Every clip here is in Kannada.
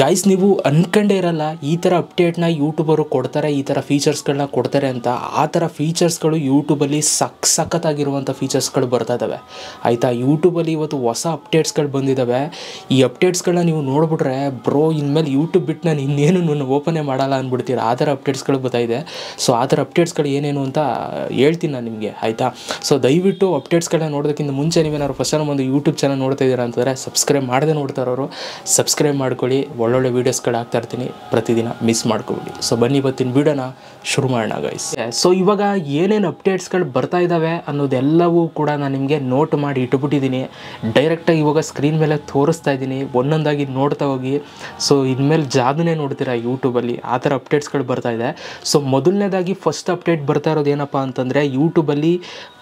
ಗೈಸ್ ನೀವು ಅಂದ್ಕೊಂಡೇ ಇರಲ್ಲ ಈ ಥರ ಅಪ್ಡೇಟ್ನ ಯೂಟ್ಯೂಬರು ಕೊಡ್ತಾರೆ ಈ ಥರ ಫೀಚರ್ಸ್ಗಳನ್ನ ಕೊಡ್ತಾರೆ ಅಂತ ಆ ಥರ ಫೀಚರ್ಸ್ಗಳು ಯೂಟ್ಯೂಬಲ್ಲಿ ಸಕ್ ಸಖತ್ತಾಗಿರುವಂಥ ಫೀಚರ್ಸ್ಗಳು ಬರ್ತಾ ಇದ್ದಾವೆ ಆಯಿತಾ ಯೂಟ್ಯೂಬಲ್ಲಿ ಇವತ್ತು ಹೊಸ ಅಪ್ಡೇಟ್ಸ್ಗಳು ಬಂದಿದ್ದಾವೆ ಈ ಅಪ್ಡೇಟ್ಸ್ಗಳನ್ನ ನೀವು ನೋಡಿಬಿಟ್ರೆ ಬ್ರೋ ಇನ್ಮೇಲೆ ಯೂಟ್ಯೂಬ್ ಬಿಟ್ಟು ನಾನು ಇನ್ನೇನು ನನ್ನ ಓಪನೇ ಮಾಡಲ್ಲ ಅಂದ್ಬಿಡ್ತೀರ ಆ ಥರ ಅಪ್ಡೇಟ್ಸ್ಗಳು ಇದೆ ಸೊ ಆ ಥರ ಅಪ್ಡೇಟ್ಸ್ಗಳು ಏನೇನು ಅಂತ ಹೇಳ್ತೀನಿ ನಾನು ನಿಮಗೆ ಆಯಿತಾ ಸೊ ದಯವಿಟ್ಟು ಅಪ್ಡೇಟ್ಸ್ಗಳನ್ನ ನೋಡೋದಕ್ಕಿಂತ ಮುಂಚೆ ನೀವೇನಾದ್ರು ಫಸ್ಟ್ ಒಂದು ಯೂಟ್ಯೂಬ್ ಚಾನಲ್ ನೋಡ್ತಾ ಇದ್ದೀರಾ ಅಂತಂದರೆ ಸಬ್ಸ್ಕ್ರೈಬ್ ಮಾಡದೆ ನೋಡ್ತಾರೋರು ಸಬ್ಸ್ಕ್ರೈಬ್ ಮಾಡ್ಕೊಳ್ಳಿ ಒಳ್ಳೊಳ್ಳೆ ವೀಡಿಯೋಸ್ಗಳು ಹಾಕ್ತಾ ಇರ್ತೀನಿ ಪ್ರತಿದಿನ ಮಿಸ್ ಮಾಡ್ಕೊಬಿಡಿ ಸೊ ಬನ್ನಿ ಇವತ್ತಿನ ವೀಡಿಯೋನ ಶುರು ಮಾಡೋಣ ಗೈಸ್ ಸೊ ಇವಾಗ ಏನೇನು ಅಪ್ಡೇಟ್ಸ್ಗಳು ಬರ್ತಾ ಇದ್ದಾವೆ ಅನ್ನೋದೆಲ್ಲವೂ ಕೂಡ ನಾನು ನಿಮಗೆ ನೋಟ್ ಮಾಡಿ ಇಟ್ಬಿಟ್ಟಿದ್ದೀನಿ ಡೈರೆಕ್ಟಾಗಿ ಇವಾಗ ಸ್ಕ್ರೀನ್ ಮೇಲೆ ತೋರಿಸ್ತಾ ಇದ್ದೀನಿ ಒಂದೊಂದಾಗಿ ನೋಡ್ತಾ ಹೋಗಿ ಸೊ ಇನ್ಮೇಲೆ ಜಾಗನೇ ನೋಡ್ತೀರಾ ಯೂಟ್ಯೂಬಲ್ಲಿ ಆ ಥರ ಅಪ್ಡೇಟ್ಸ್ಗಳು ಬರ್ತಾ ಇದೆ ಸೊ ಮೊದಲನೇದಾಗಿ ಫಸ್ಟ್ ಅಪ್ಡೇಟ್ ಬರ್ತಾ ಇರೋದು ಏನಪ್ಪ ಅಂತಂದರೆ ಯೂಟ್ಯೂಬಲ್ಲಿ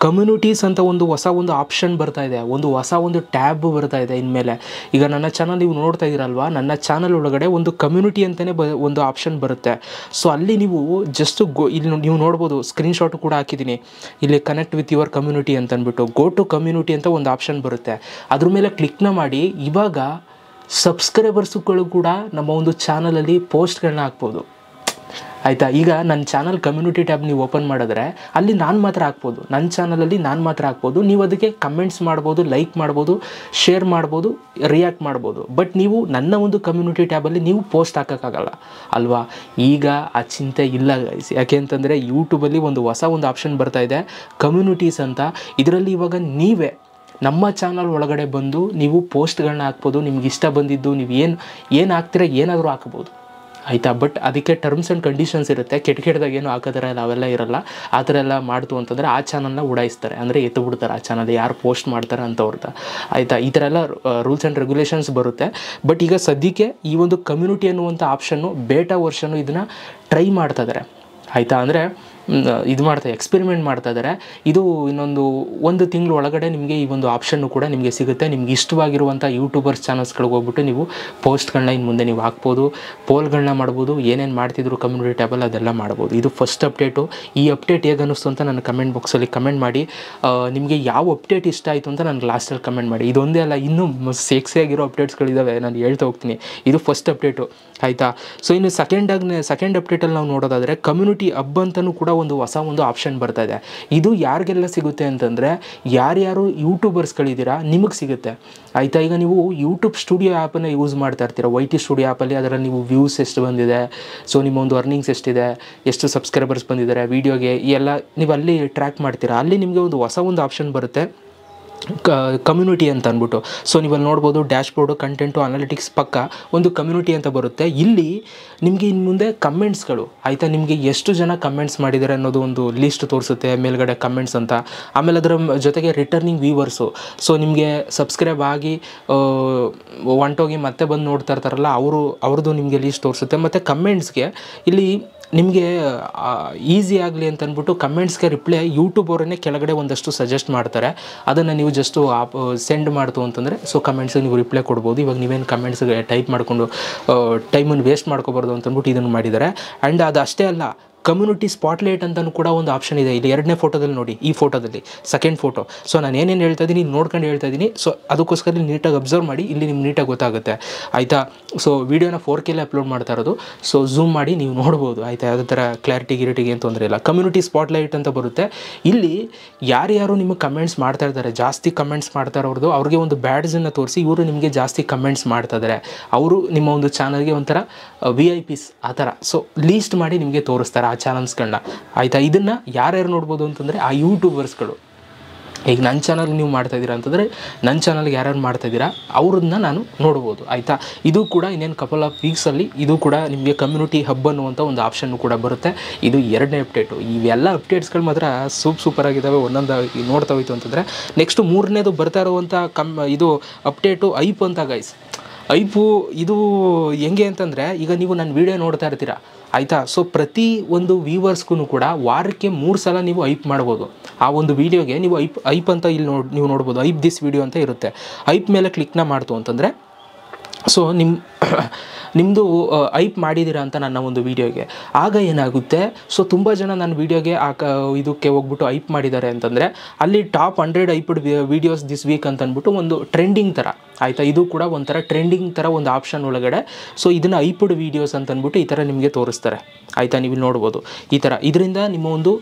ಕಮ್ಯುನಿಟೀಸ್ ಅಂತ ಒಂದು ಹೊಸ ಒಂದು ಆಪ್ಷನ್ ಬರ್ತಾ ಇದೆ ಒಂದು ಹೊಸ ಒಂದು ಟ್ಯಾಬ್ ಬರ್ತಾ ಇದೆ ಇನ್ಮೇಲೆ ಈಗ ನನ್ನ ಚಾನಲ್ ನೀವು ನೋಡ್ತಾ ಇದ್ದೀರಲ್ವಾ ನನ್ನ ಚಾನಲ್ ಚಾನಲ್ ಒಳಗಡೆ ಒಂದು ಕಮ್ಯುನಿಟಿ ಅಂತಲೇ ಬ ಒಂದು ಆಪ್ಷನ್ ಬರುತ್ತೆ ಸೊ ಅಲ್ಲಿ ನೀವು ಜಸ್ಟ್ ಗೋ ಇಲ್ಲಿ ನೀವು ನೋಡ್ಬೋದು ಸ್ಕ್ರೀನ್ಶಾಟು ಕೂಡ ಹಾಕಿದ್ದೀನಿ ಇಲ್ಲಿ ಕನೆಕ್ಟ್ ವಿತ್ ಯುವರ್ ಕಮ್ಯುನಿಟಿ ಅಂತ ಅಂದ್ಬಿಟ್ಟು ಗೋ ಟು ಕಮ್ಯುನಿಟಿ ಅಂತ ಒಂದು ಆಪ್ಷನ್ ಬರುತ್ತೆ ಅದ್ರ ಮೇಲೆ ಕ್ಲಿಕ್ನ ಮಾಡಿ ಇವಾಗ ಸಬ್ಸ್ಕ್ರೈಬರ್ಸ್ಗಳು ಕೂಡ ನಮ್ಮ ಒಂದು ಚಾನಲಲ್ಲಿ ಪೋಸ್ಟ್ಗಳನ್ನ ಹಾಕ್ಬೋದು ಆಯಿತಾ ಈಗ ನನ್ನ ಚಾನಲ್ ಕಮ್ಯುನಿಟಿ ಟ್ಯಾಬ್ ನೀವು ಓಪನ್ ಮಾಡಿದ್ರೆ ಅಲ್ಲಿ ನಾನು ಮಾತ್ರ ಹಾಕ್ಬೋದು ನನ್ನ ಚಾನಲಲ್ಲಿ ನಾನು ಮಾತ್ರ ಹಾಕ್ಬೋದು ನೀವು ಅದಕ್ಕೆ ಕಮೆಂಟ್ಸ್ ಮಾಡ್ಬೋದು ಲೈಕ್ ಮಾಡ್ಬೋದು ಶೇರ್ ಮಾಡ್ಬೋದು ರಿಯಾಕ್ಟ್ ಮಾಡ್ಬೋದು ಬಟ್ ನೀವು ನನ್ನ ಒಂದು ಕಮ್ಯುನಿಟಿ ಟ್ಯಾಬಲ್ಲಿ ನೀವು ಪೋಸ್ಟ್ ಹಾಕೋಕ್ಕಾಗಲ್ಲ ಅಲ್ವಾ ಈಗ ಆ ಚಿಂತೆ ಇಲ್ಲ ಯಾಕೆ ಅಂತಂದರೆ ಯೂಟ್ಯೂಬಲ್ಲಿ ಒಂದು ಹೊಸ ಒಂದು ಆಪ್ಷನ್ ಬರ್ತಾಯಿದೆ ಕಮ್ಯುನಿಟೀಸ್ ಅಂತ ಇದರಲ್ಲಿ ಇವಾಗ ನೀವೇ ನಮ್ಮ ಚಾನಲ್ ಒಳಗಡೆ ಬಂದು ನೀವು ಪೋಸ್ಟ್ಗಳನ್ನ ಹಾಕ್ಬೋದು ನಿಮ್ಗೆ ಇಷ್ಟ ಬಂದಿದ್ದು ನೀವು ಏನು ಏನು ಹಾಕ್ತೀರ ಏನಾದರೂ ಹಾಕ್ಬೋದು ಆಯಿತಾ ಬಟ್ ಅದಕ್ಕೆ ಟರ್ಮ್ಸ್ ಆ್ಯಂಡ್ ಕಂಡೀಷನ್ಸ್ ಇರುತ್ತೆ ಕೆಟ್ಟ ಕೆಟ್ಟದಾಗ ಏನು ಹಾಕೋ ಥರ ಅವೆಲ್ಲ ಇರಲ್ಲ ಆ ಥರ ಎಲ್ಲ ಮಾಡ್ತು ಅಂತಂದರೆ ಆ ಚಾನಲ್ನ ಉಡಾಯಿಸ್ತಾರೆ ಅಂದರೆ ಎತ್ತು ಬಿಡ್ತಾರೆ ಆ ಚಾನಲ್ ಯಾರು ಪೋಸ್ಟ್ ಮಾಡ್ತಾರೆ ಅಂತ ಆಯಿತಾ ಈ ಥರ ಎಲ್ಲ ರೂಲ್ಸ್ ಆ್ಯಂಡ್ ರೆಗ್ಯುಲೇಷನ್ಸ್ ಬರುತ್ತೆ ಬಟ್ ಈಗ ಸದ್ಯಕ್ಕೆ ಈ ಒಂದು ಕಮ್ಯುನಿಟಿ ಅನ್ನುವಂಥ ಆಪ್ಷನ್ನು ಬೇಟಾ ವರ್ಷನು ಇದನ್ನು ಟ್ರೈ ಮಾಡ್ತಾ ಇದ್ದಾರೆ ಆಯಿತಾ ಅಂದರೆ ಇದು ಮಾಡ್ತಾ ಎಕ್ಸ್ಪೆರಿಮೆಂಟ್ ಮಾಡ್ತಾ ಇದ್ದಾರೆ ಇದು ಇನ್ನೊಂದು ಒಂದು ತಿಂಗಳ ಒಳಗಡೆ ನಿಮಗೆ ಈ ಒಂದು ಆಪ್ಷನ್ನು ಕೂಡ ನಿಮಗೆ ಸಿಗುತ್ತೆ ನಿಮ್ಗೆ ಇಷ್ಟವಾಗಿರುವಂಥ ಯೂಟ್ಯೂಬರ್ಸ್ ಚಾನಲ್ಸ್ಗಳಿಗೆ ಹೋಗ್ಬಿಟ್ಟು ನೀವು ಪೋಸ್ಟ್ಗಳನ್ನ ಇನ್ನು ಮುಂದೆ ನೀವು ಹಾಕ್ಬೋದು ಪೋಲ್ಗಳನ್ನ ಮಾಡ್ಬೋದು ಏನೇನು ಮಾಡ್ತಿದ್ರು ಕಮ್ಯುನಿಟಿ ಟ್ಯಾಬಲ್ ಅದೆಲ್ಲ ಮಾಡ್ಬೋದು ಇದು ಫಸ್ಟ್ ಅಪ್ಡೇಟು ಈ ಅಪ್ಡೇಟ್ ಹೇಗೆ ಅನ್ನಿಸ್ತು ಅಂತ ನಾನು ಕಮೆಂಟ್ ಬಾಕ್ಸಲ್ಲಿ ಕಮೆಂಟ್ ಮಾಡಿ ನಿಮಗೆ ಯಾವ ಅಪ್ಡೇಟ್ ಇಷ್ಟ ಆಯಿತು ಅಂತ ನನಗೆ ಲಾಸ್ಟಲ್ಲಿ ಕಮೆಂಟ್ ಮಾಡಿ ಇದೊಂದೇ ಅಲ್ಲ ಇನ್ನೂ ಸೇಕ್ಸಿಯಾಗಿರೋ ಅಪ್ಡೇಟ್ಸ್ಗಳಿದ್ದಾವೆ ನಾನು ಹೇಳ್ತಾ ಹೋಗ್ತೀನಿ ಇದು ಫಸ್ಟ್ ಅಪ್ಡೇಟು ಆಯಿತಾ ಸೊ ಇನ್ನು ಸೆಕೆಂಡಾಗಿ ಸೆಕೆಂಡ್ ಅಪ್ಡೇಟಲ್ಲಿ ನಾವು ನೋಡೋದಾದರೆ ಕಮ್ಯುನಿಟಿ ಹಬ್ ಅಂತಲೂ ಕೂಡ ಒಂದು ಹೊಸ ಒಂದು ಆಪ್ಷನ್ ಬರ್ತಾ ಇದೆ ಇದು ಯಾರಿಗೆಲ್ಲ ಸಿಗುತ್ತೆ ಅಂತಂದರೆ ಯಾರ್ಯಾರು ಯೂಟ್ಯೂಬರ್ಸ್ಗಳಿದ್ದೀರಾ ನಿಮಗೆ ಸಿಗುತ್ತೆ ಆಯಿತಾ ಈಗ ನೀವು ಯೂಟ್ಯೂಬ್ ಸ್ಟುಡಿಯೋ ಆ್ಯಪನ್ನು ಯೂಸ್ ಮಾಡ್ತಾ ಇರ್ತೀರ ವೈ ಟಿ ಸ್ಟುಡಿಯೋ ಆ್ಯಪಲ್ಲಿ ಅದರಲ್ಲಿ ನೀವು ವ್ಯೂಸ್ ಎಷ್ಟು ಬಂದಿದೆ ಸೊ ನಿಮ್ಮ ಒಂದು ಅರ್ನಿಂಗ್ಸ್ ಎಷ್ಟಿದೆ ಎಷ್ಟು ಸಬ್ಸ್ಕ್ರೈಬರ್ಸ್ ಬಂದಿದ್ದಾರೆ ವೀಡಿಯೋಗೆ ಎಲ್ಲ ನೀವು ಅಲ್ಲಿ ಟ್ರ್ಯಾಕ್ ಮಾಡ್ತೀರಾ ಅಲ್ಲಿ ನಿಮಗೆ ಒಂದು ಹೊಸ ಒಂದು ಆಪ್ಷನ್ ಬರುತ್ತೆ ಕ ಕಮ್ಯುನಿಟಿ ಅಂತ ಅಂದ್ಬಿಟ್ಟು ಸೊ ನೀವಲ್ಲಿ ನೋಡ್ಬೋದು ಡ್ಯಾಶ್ ಬೋರ್ಡು ಕಂಟೆಂಟು ಅನಾಲಿಟಿಕ್ಸ್ ಪಕ್ಕ ಒಂದು ಕಮ್ಯುನಿಟಿ ಅಂತ ಬರುತ್ತೆ ಇಲ್ಲಿ ನಿಮಗೆ ಇನ್ನು ಮುಂದೆ ಕಮೆಂಟ್ಸ್ಗಳು ಆಯಿತಾ ನಿಮಗೆ ಎಷ್ಟು ಜನ ಕಮೆಂಟ್ಸ್ ಮಾಡಿದ್ದಾರೆ ಅನ್ನೋದು ಒಂದು ಲಿಸ್ಟ್ ತೋರಿಸುತ್ತೆ ಮೇಲ್ಗಡೆ ಕಮೆಂಟ್ಸ್ ಅಂತ ಆಮೇಲೆ ಅದರ ಜೊತೆಗೆ ರಿಟರ್ನಿಂಗ್ ವ್ಯೂವರ್ಸು ಸೊ ನಿಮಗೆ ಸಬ್ಸ್ಕ್ರೈಬ್ ಆಗಿ ಒಂಟೋಗಿ ಮತ್ತೆ ಬಂದು ನೋಡ್ತಾ ಇರ್ತಾರಲ್ಲ ಅವರು ಅವ್ರದ್ದು ನಿಮಗೆ ಲೀಸ್ಟ್ ತೋರಿಸುತ್ತೆ ಮತ್ತು ಕಮೆಂಟ್ಸ್ಗೆ ಇಲ್ಲಿ ನಿಮಗೆ ಈಸಿ ಆಗಲಿ ಅಂತ ಅಂದ್ಬಿಟ್ಟು ಕಮೆಂಟ್ಸ್ಗೆ ರಿಪ್ಲೈ ಯೂಟ್ಯೂಬ್ ಅವರನ್ನೇ ಕೆಳಗಡೆ ಒಂದಷ್ಟು ಸಜೆಸ್ಟ್ ಮಾಡ್ತಾರೆ ಅದನ್ನು ನೀವು ಜಸ್ಟು ಆಪ್ ಸೆಂಡ್ ಮಾಡ್ತು ಅಂತಂದರೆ ಸೊ ಕಮೆಂಟ್ಸ್ಗೆ ನೀವು ರಿಪ್ಲೈ ಕೊಡ್ಬೋದು ಇವಾಗ ನೀವೇನು ಕಮೆಂಟ್ಸ್ಗೆ ಟೈಪ್ ಮಾಡಿಕೊಂಡು ಟೈಮನ್ನು ವೇಸ್ಟ್ ಮಾಡ್ಕೋಬಾರ್ದು ಅಂತಂದ್ಬಿಟ್ಟು ಇದನ್ನು ಮಾಡಿದ್ದಾರೆ ಆ್ಯಂಡ್ ಅದು ಅಷ್ಟೇ ಅಲ್ಲ ಕಮ್ಯುನಿಟಿ ಸ್ಪಾಟ್ಲೈಟ್ ಅಂತಲೂ ಕೂಡ ಒಂದು ಆಪ್ಷನ್ ಇದೆ ಇಲ್ಲಿ ಎರಡನೇ ಫೋಟೋದಲ್ಲಿ ನೋಡಿ ಈ ಫೋಟೋದಲ್ಲಿ ಸೆಕೆಂಡ್ ಫೋಟೋ ಸೊ ನಾನು ಏನೇನು ಹೇಳ್ತಾ ಇದ್ದೀನಿ ನೋಡ್ಕೊಂಡು ಹೇಳ್ತಾ ಇದ್ದೀನಿ ಸೊ ಅದಕ್ಕೋಸ್ಕರ ಇಲ್ಲಿ ನೀಟಾಗಿ ಅಬ್ಸರ್ವ್ ಮಾಡಿ ಇಲ್ಲಿ ನಿಮ್ಗೆ ನೀಟಾಗಿ ಗೊತ್ತಾಗುತ್ತೆ ಆಯಿತಾ ಸೊ ವೀಡಿಯೋನ ಫೋರ್ ಕೆಲ್ಲೇ ಅಪ್ಲೋಡ್ ಮಾಡ್ತಾ ಇರೋದು ಸೊ ಝೂಮ್ ಮಾಡಿ ನೀವು ನೋಡ್ಬೋದು ಆಯಿತಾ ಯಾವುದೇ ಥರ ಕ್ಲಾರಿಟಿ ಗಿರಿಟಿಗೆ ಏನು ತೊಂದರೆ ಇಲ್ಲ ಕಮ್ಯುನಿಟಿ ಸ್ಪಾಟ್ಲೈಟ್ ಅಂತ ಬರುತ್ತೆ ಇಲ್ಲಿ ಯಾರ್ಯಾರು ನಿಮಗೆ ಕಮೆಂಟ್ಸ್ ಮಾಡ್ತಾ ಇದ್ದಾರೆ ಜಾಸ್ತಿ ಕಮೆಂಟ್ಸ್ ಮಾಡ್ತಾ ಇರೋದು ಅವ್ರಿಗೆ ಒಂದು ಬ್ಯಾಡ್ಸನ್ನು ತೋರಿಸಿ ಇವರು ನಿಮಗೆ ಜಾಸ್ತಿ ಕಮೆಂಟ್ಸ್ ಮಾಡ್ತಾ ಇದ್ದಾರೆ ಅವರು ನಿಮ್ಮ ಒಂದು ಚಾನಲ್ಗೆ ಒಂಥರ ವಿ ಐ ಪಿಸ್ ಆ ಥರ ಸೊ ಲೀಸ್ಟ್ ಮಾಡಿ ನಿಮಗೆ ತೋರಿಸ್ತಾರೆ ಆ ಚಾನಲ್ಸ್ಗಳನ್ನ ಆಯಿತಾ ಇದನ್ನು ಯಾರ್ಯಾರು ನೋಡ್ಬೋದು ಅಂತಂದರೆ ಆ ಯೂಟ್ಯೂಬರ್ಸ್ಗಳು ಈಗ ನನ್ನ ಚಾನಲ್ಗೆ ನೀವು ಮಾಡ್ತಾಯಿದ್ದೀರಾ ಅಂತಂದರೆ ನನ್ನ ಚಾನಲ್ಗೆ ಯಾರ್ಯಾರು ಮಾಡ್ತಾಯಿದ್ದೀರಾ ಅವ್ರನ್ನ ನಾನು ನೋಡ್ಬೋದು ಆಯಿತಾ ಇದು ಕೂಡ ಇನ್ನೇನು ಕಪಲ್ ಆಫ್ ವೀಕ್ಸಲ್ಲಿ ಇದು ಕೂಡ ನಿಮಗೆ ಕಮ್ಯುನಿಟಿ ಹಬ್ ಅನ್ನುವಂಥ ಒಂದು ಆಪ್ಷನ್ನು ಕೂಡ ಬರುತ್ತೆ ಇದು ಎರಡನೇ ಅಪ್ಡೇಟು ಇವೆಲ್ಲ ಅಪ್ಡೇಟ್ಸ್ಗಳು ಮಾತ್ರ ಸೂಪ್ ಸೂಪರ್ ಆಗಿದ್ದಾವೆ ಒಂದೊಂದು ನೋಡ್ತಾ ಹೋಯ್ತು ಅಂತಂದರೆ ನೆಕ್ಸ್ಟ್ ಮೂರನೇದು ಬರ್ತಾ ಇರುವಂಥ ಕಮ್ ಇದು ಅಪ್ಡೇಟು ಐಪ್ ಅಂತ ಗೈಸ್ ಐಪು ಇದು ಹೆಂಗೆ ಅಂತಂದರೆ ಈಗ ನೀವು ನನ್ನ ವೀಡಿಯೋ ನೋಡ್ತಾ ಇರ್ತೀರಾ ಆಯಿತಾ ಸೊ ಪ್ರತಿ ಒಂದು ವ್ಯೂವರ್ಸ್ಗೂ ಕೂಡ ವಾರಕ್ಕೆ ಮೂರು ಸಲ ನೀವು ಐಪ್ ಮಾಡ್ಬೋದು ಆ ಒಂದು ವೀಡಿಯೋಗೆ ನೀವು ಐಪ್ ಐಪ್ ಅಂತ ಇಲ್ಲಿ ನೋಡಿ ನೀವು ನೋಡ್ಬೋದು ಐಪ್ ದಿಸ್ ವೀಡಿಯೋ ಅಂತ ಇರುತ್ತೆ ಐಪ್ ಮೇಲೆ ಕ್ಲಿಕ್ನ ಮಾಡ್ತು ಅಂತಂದರೆ ಸೊ ನಿಮ್ಮ ನಿಮ್ಮದು ಐಪ್ ಮಾಡಿದ್ದೀರಾ ಅಂತ ನನ್ನ ಒಂದು ವೀಡಿಯೋಗೆ ಆಗ ಏನಾಗುತ್ತೆ ಸೊ ತುಂಬ ಜನ ನನ್ನ ವೀಡಿಯೋಗೆ ಆ ಕ ಇದಕ್ಕೆ ಹೋಗ್ಬಿಟ್ಟು ಐಪ್ ಮಾಡಿದ್ದಾರೆ ಅಂತಂದರೆ ಅಲ್ಲಿ top hundred hyped videos this week ಅಂತ ಒಂದು ಟ್ರೆಂಡಿಂಗ್ ಥರ ಆಯಿತಾ ಇದು ಕೂಡ ಒಂಥರ ಟ್ರೆಂಡಿಂಗ್ ಥರ ಒಂದು ಆಪ್ಷನ್ ಒಳಗಡೆ ಸೊ ಇದನ್ನು ಪುಡ್ ವೀಡಿಯೋಸ್ ಅಂತಂದ್ಬಿಟ್ಟು ಈ ಥರ ನಿಮಗೆ ತೋರಿಸ್ತಾರೆ ಆಯಿತಾ ನೀವು ನೋಡ್ಬೋದು ಈ ಥರ ಇದರಿಂದ ನಿಮ್ಮ ಒಂದು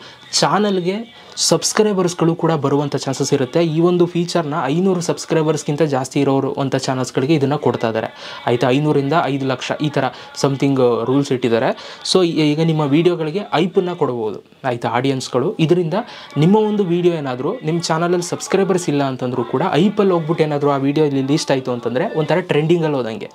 ಚಾನಲ್ಗೆ ಸಬ್ಸ್ಕ್ರೈಬರ್ಸ್ಗಳು ಕೂಡ ಬರುವಂಥ ಚಾನ್ಸಸ್ ಇರುತ್ತೆ ಈ ಒಂದು ಫೀಚರ್ನ ಐನೂರು ಸಬ್ಸ್ಕ್ರೈಬರ್ಸ್ಗಿಂತ ಜಾಸ್ತಿ ಇರೋರು ಅಂಥ ಚಾನಲ್ಸ್ಗಳಿಗೆ ಇದನ್ನು ಕೊಡ್ತಾ ಇದ್ದಾರೆ ಆಯಿತಾ ಐನೂರಿಂದ ಐದು ಲಕ್ಷ ಈ ಥರ ಸಮಥಿಂಗ್ ರೂಲ್ಸ್ ಇಟ್ಟಿದ್ದಾರೆ ಸೊ ಈಗ ನಿಮ್ಮ ವೀಡಿಯೋಗಳಿಗೆ ಐಪನ್ನು ಕೊಡ್ಬೋದು ಆಯಿತಾ ಆಡಿಯನ್ಸ್ಗಳು ಇದರಿಂದ ನಿಮ್ಮ ಒಂದು ವೀಡಿಯೋ ಏನಾದರೂ ನಿಮ್ಮ ಚಾನಲಲ್ಲಿ ಸಬ್ಸ್ಕ್ರೈಬರ್ಸ್ ಇಲ್ಲ ಅಂತಂದರೂ ಕೂಡ ಐಪಲ್ಲಿ ಹೋಗ್ಬಿಟ್ಟು ಏನಾದರೂ ಆ ವೀಡಿಯೋ ಲೀಸ್ಟ್ ಆಯಿತು ಅಂತಂದರೆ ಒಂಥರ ಟ್ರೆಂಡಿಂಗಲ್ಲಿ ಹೋದಂಗೆ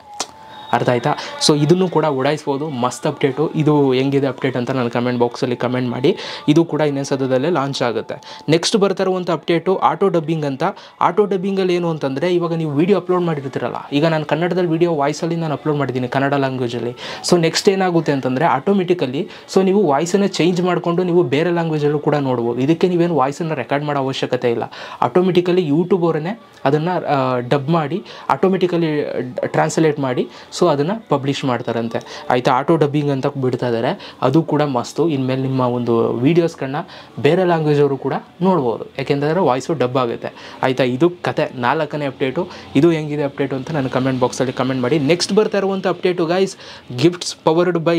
ಅರ್ಥ ಆಯ್ತಾ ಸೊ ಇದನ್ನು ಕೂಡ ಉಡಾಯಿಸ್ಬೋದು ಮಸ್ತ್ ಅಪ್ಡೇಟು ಇದು ಹೆಂಗಿದೆ ಅಪ್ಡೇಟ್ ಅಂತ ನಾನು ಕಮೆಂಟ್ ಬಾಕ್ಸಲ್ಲಿ ಕಮೆಂಟ್ ಮಾಡಿ ಇದು ಕೂಡ ಇನ್ನೊಂದು ಸದ್ಯದಲ್ಲೇ ಲಾಂಚ್ ಆಗುತ್ತೆ ನೆಕ್ಸ್ಟ್ ಬರ್ತಾ ಇರುವಂಥ ಅಪ್ಡೇಟು ಆಟೋ ಡಬ್ಬಿಂಗ್ ಅಂತ ಆಟೋ ಡಬ್ಬಿಂಗಲ್ಲಿ ಏನು ಅಂತಂದರೆ ಇವಾಗ ನೀವು ವೀಡಿಯೋ ಅಪ್ಲೋಡ್ ಮಾಡಿರ್ತೀರಲ್ಲ ಈಗ ನಾನು ಕನ್ನಡದಲ್ಲಿ ವೀಡಿಯೋ ವಾಯ್ಸಲ್ಲಿ ನಾನು ಅಪ್ಲೋಡ್ ಮಾಡಿದ್ದೀನಿ ಕನ್ನಡ ಲ್ಯಾಂಗ್ವೇಜಲ್ಲಿ ಸೊ ನೆಕ್ಸ್ಟ್ ಏನಾಗುತ್ತೆ ಅಂತಂದರೆ ಆಟೋಮೆಟಿಕಲಿ ಸೊ ನೀವು ವಾಯ್ಸನ್ನು ಚೇಂಜ್ ಮಾಡಿಕೊಂಡು ನೀವು ಬೇರೆ ಲ್ಯಾಂಗ್ವೇಜಲ್ಲೂ ಕೂಡ ನೋಡ್ಬೋದು ಇದಕ್ಕೆ ನೀವೇನು ವಾಯ್ಸನ್ನು ರೆಕಾರ್ಡ್ ಮಾಡೋ ಅವಶ್ಯಕತೆ ಇಲ್ಲ ಆಟೋಮೆಟಿಕಲಿ ಯೂಟ್ಯೂಬ್ ಅವರನ್ನೇ ಅದನ್ನು ಡಬ್ ಮಾಡಿ ಆಟೋಮೆಟಿಕಲಿ ಟ್ರಾನ್ಸ್ಲೇಟ್ ಮಾಡಿ ಸೊ ಸೊ ಅದನ್ನು ಪಬ್ಲಿಷ್ ಮಾಡ್ತಾರಂತೆ ಆಯಿತಾ ಆಟೋ ಡಬ್ಬಿಂಗ್ ಅಂತ ಬಿಡ್ತಾ ಇದ್ದಾರೆ ಅದು ಕೂಡ ಮಸ್ತು ಇನ್ಮೇಲೆ ನಿಮ್ಮ ಒಂದು ವೀಡಿಯೋಸ್ಗಳನ್ನ ಬೇರೆ ಲ್ಯಾಂಗ್ವೇಜ್ ಅವರು ಕೂಡ ನೋಡ್ಬೋದು ಯಾಕೆಂದರೆ ವಾಯ್ಸು ಡಬ್ ಆಗುತ್ತೆ ಆಯಿತಾ ಇದು ಕತೆ ನಾಲ್ಕನೇ ಅಪ್ಡೇಟು ಇದು ಹೆಂಗಿದೆ ಅಪ್ಡೇಟು ಅಂತ ನಾನು ಕಮೆಂಟ್ ಬಾಕ್ಸಲ್ಲಿ ಕಮೆಂಟ್ ಮಾಡಿ ನೆಕ್ಸ್ಟ್ ಬರ್ತಾ ಇರುವಂಥ update guys gifts powered by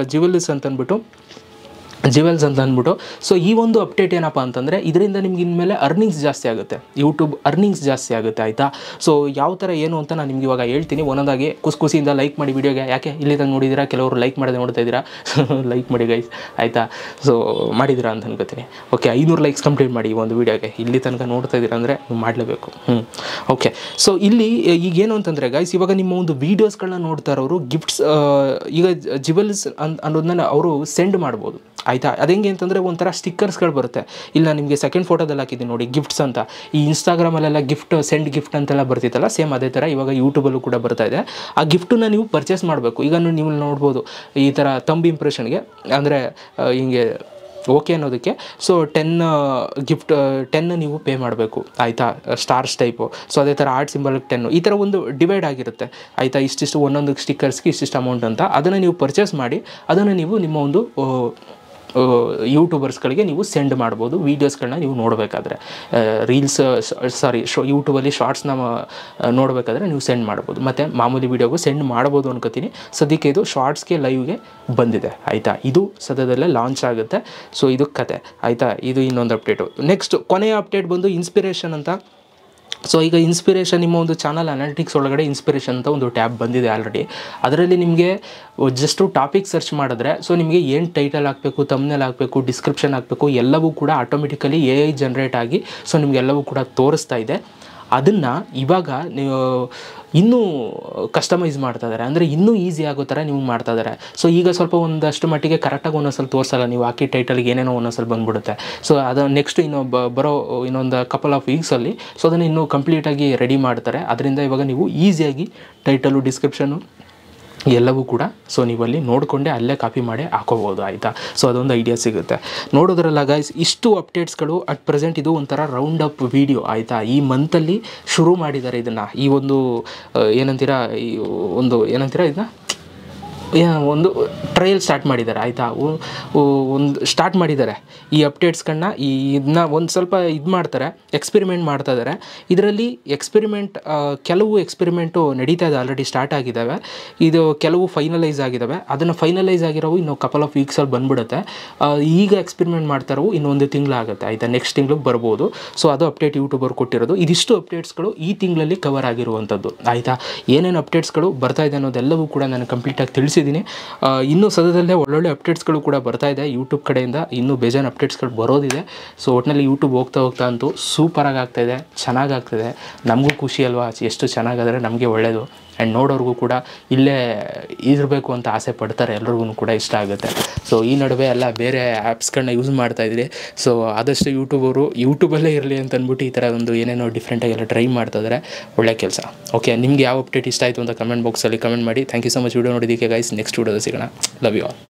ಅಂತ ಅಂತಂದ್ಬಿಟ್ಟು ಜಿವೆಲ್ಸ್ ಅಂತ ಅಂದ್ಬಿಟ್ಟು ಸೊ ಈ ಒಂದು ಅಪ್ಡೇಟ್ ಏನಪ್ಪ ಅಂತಂದರೆ ಇದರಿಂದ ನಿಮ್ಗೆ ಇನ್ಮೇಲೆ ಅರ್ನಿಂಗ್ಸ್ ಜಾಸ್ತಿ ಆಗುತ್ತೆ ಯೂಟ್ಯೂಬ್ ಅರ್ನಿಂಗ್ಸ್ ಜಾಸ್ತಿ ಆಗುತ್ತೆ ಆಯಿತಾ ಸೊ ಯಾವ ಥರ ಏನು ಅಂತ ನಾನು ನಿಮ್ಗೆ ಇವಾಗ ಹೇಳ್ತೀನಿ ಒಂದೊಂದಾಗಿ ಖುಷಿ ಖುಷಿಯಿಂದ ಲೈಕ್ ಮಾಡಿ ವೀಡಿಯೋಗೆ ಯಾಕೆ ಇಲ್ಲಿ ತನಕ ನೋಡಿದ್ದೀರಾ ಕೆಲವರು ಲೈಕ್ ಮಾಡದೆ ನೋಡ್ತಾ ಇದ್ದೀರಾ ಲೈಕ್ ಮಾಡಿ ಗೈಸ್ ಆಯಿತಾ ಸೊ ಮಾಡಿದ್ದೀರಾ ಅಂತ ಅನ್ಕೋತೀನಿ ಓಕೆ ಐನೂರು ಲೈಕ್ಸ್ ಕಂಪ್ಲೀಟ್ ಮಾಡಿ ಈ ಒಂದು ವೀಡಿಯೋಗೆ ಇಲ್ಲಿ ತನಕ ನೋಡ್ತಾ ಇದ್ದೀರಾ ಅಂದರೆ ನೀವು ಮಾಡಲೇಬೇಕು ಹ್ಞೂ ಓಕೆ ಸೊ ಇಲ್ಲಿ ಈಗೇನು ಅಂತಂದರೆ ಗೈಸ್ ಇವಾಗ ನಿಮ್ಮ ಒಂದು ವೀಡಿಯೋಸ್ಗಳನ್ನ ನೋಡ್ತಾ ಇರೋರು ಗಿಫ್ಟ್ಸ್ ಈಗ ಜಿವೆಲ್ಸ್ ಅನ್ನೋದನ್ನ ಅವರು ಸೆಂಡ್ ಮಾಡ್ಬೋದು ಆಯಿತಾ ಅದು ಹೆಂಗೆ ಅಂತಂದರೆ ಒಂಥರ ಸ್ಟಿಕ್ಕರ್ಸ್ಗಳು ಬರುತ್ತೆ ಇಲ್ಲ ನಿಮಗೆ ಸೆಕೆಂಡ್ ಫೋಟೋದಲ್ಲಿ ಹಾಕಿದ್ದೀನಿ ನೋಡಿ ಗಿಫ್ಟ್ಸ್ ಅಂತ ಈ ಇನ್ಸ್ಟಾಗ್ರಾಮಲ್ಲೆಲ್ಲ ಗಿಫ್ಟ್ ಸೆಂಡ್ ಗಿಫ್ಟ್ ಅಂತೆಲ್ಲ ಬರ್ತಿತ್ತಲ್ಲ ಸೇಮ್ ಅದೇ ಥರ ಇವಾಗ ಯೂಟ್ಯೂಬಲ್ಲೂ ಕೂಡ ಬರ್ತಾ ಇದೆ ಆ ಗಿಫ್ಟನ್ನ ನೀವು ಪರ್ಚೇಸ್ ಮಾಡಬೇಕು ಈಗ ನೀವು ನೋಡ್ಬೋದು ಈ ಥರ ತಂಬ್ ಇಂಪ್ರೆಷನ್ಗೆ ಅಂದರೆ ಹಿಂಗೆ ಓಕೆ ಅನ್ನೋದಕ್ಕೆ ಸೊ ಟೆನ್ ಗಿಫ್ಟ್ ಟೆನ್ ನೀವು ಪೇ ಮಾಡಬೇಕು ಆಯಿತಾ ಸ್ಟಾರ್ಸ್ ಟೈಪು ಸೊ ಅದೇ ಥರ ಆರ್ಟ್ ಸಿಂಬಲ್ಗೆ ಟೆನ್ನು ಈ ಥರ ಒಂದು ಡಿವೈಡ್ ಆಗಿರುತ್ತೆ ಆಯಿತಾ ಇಷ್ಟಿಷ್ಟು ಒಂದೊಂದು ಸ್ಟಿಕ್ಕರ್ಸ್ಗೆ ಇಷ್ಟಿಷ್ಟು ಅಮೌಂಟ್ ಅಂತ ಅದನ್ನು ನೀವು ಪರ್ಚೇಸ್ ಮಾಡಿ ಅದನ್ನು ನೀವು ನಿಮ್ಮ ಒಂದು ಯೂಟ್ಯೂಬರ್ಸ್ಗಳಿಗೆ ನೀವು ಸೆಂಡ್ ಮಾಡ್ಬೋದು ವೀಡಿಯೋಸ್ಗಳನ್ನ ನೀವು ನೋಡಬೇಕಾದ್ರೆ ರೀಲ್ಸ್ ಸಾರಿ ಶೋ ಯೂಟ್ಯೂಬಲ್ಲಿ ಶಾರ್ಟ್ಸ್ನ ನೋಡಬೇಕಾದ್ರೆ ನೀವು ಸೆಂಡ್ ಮಾಡ್ಬೋದು ಮತ್ತು ಮಾಮೂಲಿ ವೀಡಿಯೋಗೂ ಸೆಂಡ್ ಮಾಡ್ಬೋದು ಅನ್ಕೋತೀನಿ ಸದ್ಯಕ್ಕೆ ಇದು ಶಾರ್ಟ್ಸ್ಗೆ ಲೈವ್ಗೆ ಬಂದಿದೆ ಆಯಿತಾ ಇದು ಸದ್ಯದಲ್ಲೇ ಲಾಂಚ್ ಆಗುತ್ತೆ ಸೊ ಇದು ಕತೆ ಆಯಿತಾ ಇದು ಇನ್ನೊಂದು ಅಪ್ಡೇಟು ನೆಕ್ಸ್ಟ್ ಕೊನೆಯ ಅಪ್ಡೇಟ್ ಬಂದು ಇನ್ಸ್ಪಿರೇಷನ್ ಅಂತ ಸೊ ಈಗ ಇನ್ಸ್ಪಿರೇಷನ್ ನಿಮ್ಮ ಒಂದು ಚಾನಲ್ ಅನಾಲಿಟಿಕ್ಸ್ ಒಳಗಡೆ ಇನ್ಸ್ಪಿರೇಷನ್ ಅಂತ ಒಂದು ಟ್ಯಾಬ್ ಬಂದಿದೆ ಆಲ್ರೆಡಿ ಅದರಲ್ಲಿ ನಿಮಗೆ ಜಸ್ಟು ಟಾಪಿಕ್ ಸರ್ಚ್ ಮಾಡಿದ್ರೆ ಸೊ ನಿಮಗೆ ಏನು ಟೈಟಲ್ ಹಾಕಬೇಕು ತಮ್ನಲ್ಲಿ ಹಾಕಬೇಕು ಡಿಸ್ಕ್ರಿಪ್ಷನ್ ಹಾಕಬೇಕು ಎಲ್ಲವೂ ಕೂಡ ಆಟೋಮೆಟಿಕಲಿ ಎ ಐ ಜನ್ರೇಟ್ ಆಗಿ ಸೊ ನಿಮಗೆಲ್ಲವೂ ಕೂಡ ತೋರಿಸ್ತಾ ಇದೆ ಅದನ್ನು ಇವಾಗ ನೀವು ಇನ್ನೂ ಕಸ್ಟಮೈಸ್ ಮಾಡ್ತಾ ಇದ್ದಾರೆ ಅಂದರೆ ಇನ್ನೂ ಈಸಿ ಆಗೋ ಥರ ನೀವು ಮಾಡ್ತಾ ಇದ್ದಾರೆ ಸೊ ಈಗ ಸ್ವಲ್ಪ ಒಂದಷ್ಟು ಮಟ್ಟಿಗೆ ಕರೆಕ್ಟಾಗಿ ಒಂದೊಂದ್ಸಲ ತೋರಿಸಲ್ಲ ನೀವು ಹಾಕಿ ಟೈಟಲ್ಗೆ ಏನೇನೋ ಒಂದೊಂದ್ಸಲ ಬಂದುಬಿಡುತ್ತೆ ಸೊ ಅದು ನೆಕ್ಸ್ಟ್ ಇನ್ನೂ ಬರೋ ಇನ್ನೊಂದು ಕಪಲ್ ಆಫ್ ವೀಕ್ಸಲ್ಲಿ ಸೊ ಅದನ್ನು ಇನ್ನೂ ಕಂಪ್ಲೀಟಾಗಿ ರೆಡಿ ಮಾಡ್ತಾರೆ ಅದರಿಂದ ಇವಾಗ ನೀವು ಈಸಿಯಾಗಿ ಟೈಟಲು ಡಿಸ್ಕ್ರಿಪ್ಷನು ಎಲ್ಲವೂ ಕೂಡ ಸೊ ನೀವು ಅಲ್ಲಿ ನೋಡಿಕೊಂಡೆ ಅಲ್ಲೇ ಕಾಪಿ ಮಾಡಿ ಹಾಕೋಬೋದು ಆಯಿತಾ ಸೊ ಅದೊಂದು ಐಡಿಯಾ ಸಿಗುತ್ತೆ ನೋಡೋದ್ರಲ್ಲ ಗೈಸ್ ಇಷ್ಟು ಅಪ್ಡೇಟ್ಸ್ಗಳು ಅಟ್ ಪ್ರೆಸೆಂಟ್ ಇದು ಒಂಥರ ರೌಂಡ್ ಅಪ್ ವಿಡಿಯೋ ಆಯಿತಾ ಈ ಮಂತಲ್ಲಿ ಶುರು ಮಾಡಿದ್ದಾರೆ ಇದನ್ನು ಈ ಒಂದು ಏನಂತೀರ ಈ ಒಂದು ಏನಂತೀರ ಇದನ್ನ ಒಂದು ಟ್ರಯಲ್ ಸ್ಟಾರ್ಟ್ ಮಾಡಿದ್ದಾರೆ ಆಯಿತಾ ಒಂದು ಸ್ಟಾರ್ಟ್ ಮಾಡಿದ್ದಾರೆ ಈ ಅಪ್ಡೇಟ್ಸ್ಗಳನ್ನ ಈ ಇದನ್ನ ಒಂದು ಸ್ವಲ್ಪ ಇದು ಮಾಡ್ತಾರೆ ಎಕ್ಸ್ಪೆರಿಮೆಂಟ್ ಮಾಡ್ತಾ ಇದ್ದಾರೆ ಇದರಲ್ಲಿ ಎಕ್ಸ್ಪೆರಿಮೆಂಟ್ ಕೆಲವು ಎಕ್ಸ್ಪೆರಿಮೆಂಟು ನಡೀತಾ ಇದೆ ಆಲ್ರೆಡಿ ಸ್ಟಾರ್ಟ್ ಆಗಿದ್ದಾವೆ ಇದು ಕೆಲವು ಫೈನಲೈಸ್ ಆಗಿದ್ದಾವೆ ಅದನ್ನು ಫೈನಲೈಸ್ ಆಗಿರೋವು ಇನ್ನೂ ಕಪಲ್ ಆಫ್ ವೀಕ್ಸಲ್ಲಿ ಬಂದ್ಬಿಡುತ್ತೆ ಈಗ ಎಕ್ಸ್ಪೆರಿಮೆಂಟ್ ಮಾಡ್ತಾರೋ ಇನ್ನೊಂದು ತಿಂಗಳಾಗುತ್ತೆ ಆಯಿತಾ ನೆಕ್ಸ್ಟ್ ತಿಂಗ್ಳಿಗೆ ಬರ್ಬೋದು ಸೊ ಅದು ಅಪ್ಡೇಟ್ ಯೂಟ್ಯೂಬರ್ ಕೊಟ್ಟಿರೋದು ಇದಿಷ್ಟು ಅಪ್ಡೇಟ್ಸ್ಗಳು ಈ ತಿಂಗಳಲ್ಲಿ ಕವರ್ ಆಗಿರುವಂಥದ್ದು ಆಯಿತಾ ಏನೇನು ಅಪ್ಡೇಟ್ಸ್ಗಳು ಬರ್ತಾ ಇದೆ ಅನ್ನೋದೆಲ್ಲವೂ ಕೂಡ ನಾನು ಕಂಪ್ಲೀಟಾಗಿ ತಿಳಿಸಿ ತಿಳಿಸಿದ್ದೀನಿ ಇನ್ನೂ ಸದ್ಯದಲ್ಲೇ ಒಳ್ಳೊಳ್ಳೆ ಅಪ್ಡೇಟ್ಸ್ಗಳು ಕೂಡ ಬರ್ತಾ ಇದೆ ಯೂಟ್ಯೂಬ್ ಕಡೆಯಿಂದ ಇನ್ನೂ ಬೇಜಾನ್ ಅಪ್ಡೇಟ್ಸ್ಗಳು ಬರೋದಿದೆ ಸೊ ಒಟ್ಟಿನಲ್ಲಿ ಯೂಟ್ಯೂಬ್ ಹೋಗ್ತಾ ಹೋಗ್ತಾ ಅಂತೂ ಸೂಪರಾಗಿ ಆಗ್ತಾಯಿದೆ ಚೆನ್ನಾಗಾಗ್ತಿದೆ ನಮಗೂ ಖುಷಿ ಅಲ್ವಾ ಎಷ್ಟು ಚೆನ್ನಾಗಾದರೆ ನಮಗೆ ಒಳ್ಳೆಯದು ಆ್ಯಂಡ್ ನೋಡೋರಿಗೂ ಕೂಡ ಇಲ್ಲೇ ಇರಬೇಕು ಅಂತ ಆಸೆ ಪಡ್ತಾರೆ ಎಲ್ರಿಗೂ ಕೂಡ ಇಷ್ಟ ಆಗುತ್ತೆ ಸೊ ಈ ನಡುವೆ ಎಲ್ಲ ಬೇರೆ ಆ್ಯಪ್ಸ್ಗಳನ್ನ ಯೂಸ್ ಮಾಡ್ತಾಯಿದ್ರಿ ಸೊ ಆದಷ್ಟು ಯೂಟ್ಯೂಬರು ಯೂಟ್ಯೂಬಲ್ಲೇ ಇರಲಿ ಅಂತ ಅಂದ್ಬಿಟ್ಟು ಈ ಥರ ಒಂದು ಏನೇನೋ ಡಿಫ್ರೆಂಟಾಗೆಲ್ಲ ಟ್ರೈ ಮಾಡ್ತಿದ್ರೆ ಒಳ್ಳೆ ಕೆಲಸ ಓಕೆ ನಿಮ್ಗೆ ಯಾವ ಅಪ್ಡೇಟ್ ಇಷ್ಟ ಆಯಿತು ಅಂತ ಕಮೆಂಟ್ ಬಾಕ್ಸಲ್ಲಿ ಕಮೆಂಟ್ ಮಾಡಿ thank you so much video ನೋಡಿದ್ದಕ್ಕೆ ಗೈಸ್ ನೆಕ್ಸ್ಟ್ ವೀಡಿಯೋ ಸಿಗೋಣ ಲವ್ ಯು ಆಲ್